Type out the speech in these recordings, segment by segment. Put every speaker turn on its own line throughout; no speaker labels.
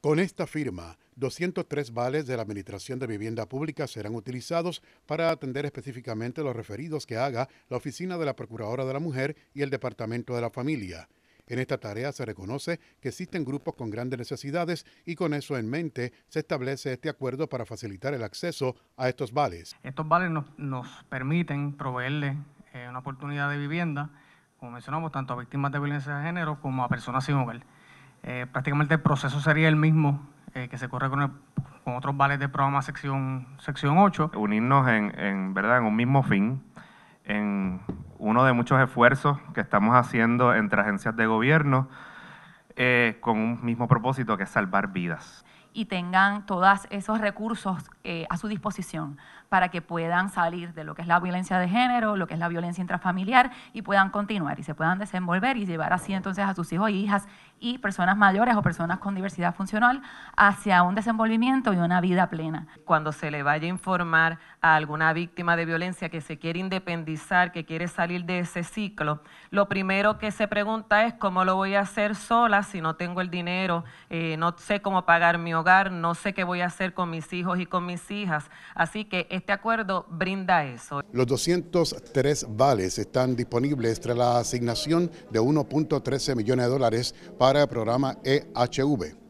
Con esta firma, 203 vales de la Administración de Vivienda Pública serán utilizados para atender específicamente los referidos que haga la Oficina de la Procuradora de la Mujer y el Departamento de la Familia. En esta tarea se reconoce que existen grupos con grandes necesidades y con eso en mente se establece este acuerdo para facilitar el acceso a estos vales.
Estos vales nos, permiten proveerle eh, una oportunidad de vivienda, como mencionamos, tanto a víctimas de violencia de género como a personas sin hogar. Eh, prácticamente el proceso sería el mismo eh, que se corre con, otros vales de programa sección, sección 8. Unirnos en, ¿verdad? en un mismo fin, en uno de muchos esfuerzos que estamos haciendo entre agencias de gobierno eh, con un mismo propósito que es salvar vidas
y tengan todos esos recursos eh, a su disposición para que puedan salir de lo que es la violencia de género, lo que es la violencia intrafamiliar y puedan continuar y se puedan desenvolver y llevar así entonces a sus hijos e hijas y personas mayores o personas con diversidad funcional hacia un desenvolvimiento y una vida plena.
Cuando se le vaya a informar a alguna víctima de violencia que se quiere independizar, que quiere salir de ese ciclo, lo primero que se pregunta es cómo lo voy a hacer sola si no tengo el dinero, eh, no sé cómo pagar mi hogar no sé qué voy a hacer con mis hijos y con mis hijas. Así que este acuerdo brinda eso.
Los 203 vales están disponibles tras la asignación de 1.13 millones de dólares para el programa EHV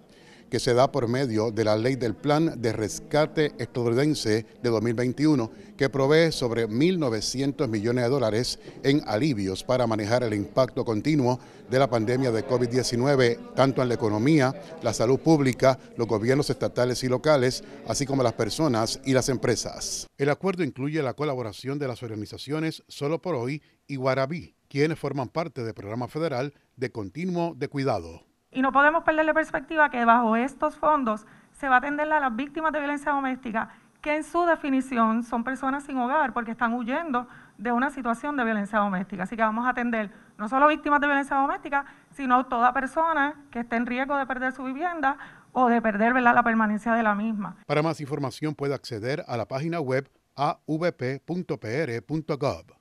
que se da por medio de la ley del Plan de Rescate Estadounidense de 2021, que provee sobre 1.900 millones de dólares en alivios para manejar el impacto continuo de la pandemia de COVID-19, tanto en la economía, la salud pública, los gobiernos estatales y locales, así como las personas y las empresas. El acuerdo incluye la colaboración de las organizaciones Solo por Hoy y Guarabí, quienes forman parte del programa federal de continuo de cuidado.
Y no podemos perder perspectiva que bajo estos fondos se va a atender a las víctimas de violencia doméstica, que en su definición son personas sin hogar porque están huyendo de una situación de violencia doméstica. Así que vamos a atender no solo víctimas de violencia doméstica, sino toda persona que esté en riesgo de perder su vivienda o de perder la permanencia de la misma.
Para más información puede acceder a la página web avp.pr.gov.